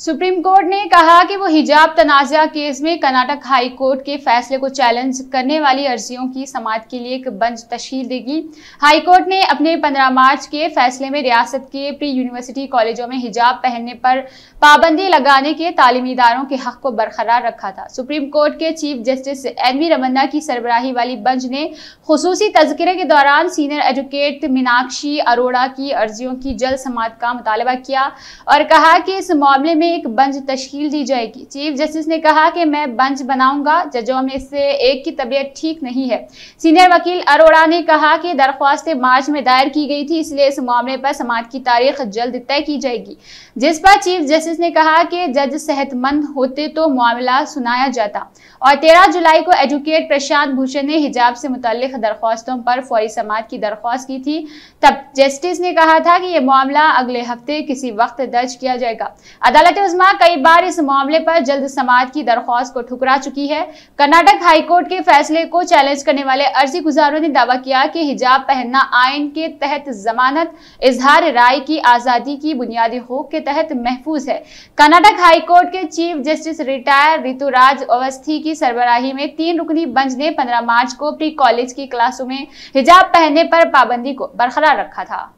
supreme court ने कहा कि वो हिजाब तनाजा केस में कर्नाटक हाई कोर्ट के फैसले को चैलेंज करने वाली अर्जियों की समाज के लिए एक बंच तशकील देगी हाई कोर्ट ने अपने 15 मार्च के फैसले में रियासत के प्री यूनिवर्सिटी कॉलेजों में हिजाब पहनने पर पाबंदी लगाने के तालीमी इदारों के हक को बरकरार रखा था सुप्रीम कोर्ट के chief justice N V Ramana की सरबराही वाली बंच ने खसूसी तस्करे के दौरान सीनियर एडवोकेट मीनाक्षी अरोड़ा की अर्जियों की जल्द समात का मुतालबा किया और कहा कि इस मामले में एक बंच तश्ल दी जाएगी चीफ जस्टिस ने कहा कि मैं बंच बनाऊंगा जजों में से एक की तबीयत ठीक नहीं है सीनियर वकील अरोड़ा ने कहा कि दरख्वास्त मार्च में दायर की गई थी इसलिए इस मामले पर समाज की तारीख जल्द तय की जाएगी जिस पर चीफ जस्टिस ने कहा कि जज सेहतमंद होते तो मामला सुनाया जाता और तेरह जुलाई को एजुकेट प्रशांत भूषण ने हिजाब से मुतल दरख्वास्तों पर फौरी समाज की दरख्वास्त की थी तब जस्टिस ने कहा था कि यह मामला अगले हफ्ते किसी वक्त दर्ज किया जाएगा अदालत अदालत उजमा कई बार इस मामले पर जल्द समाज की दरख्वास्त को ठुकरा चुकी है कर्नाटक हाईकोर्ट के फैसले को चैलेंज करने वाले अर्जी गुजारों ने दावा किया कि हिजाब पहनना आयन के तहत जमानत इजहार राय की आज़ादी की बुनियादी हकूक के तहत महफूज है कर्नाटक हाईकोर्ट के chief justice retire Rituraj Awasthi की सरबराही में तीन रुकनी बंज ने पंद्रह मार्च को प्री कॉलेज की क्लासों में हिजाब पहनने पर पाबंदी को बरकरार रखा था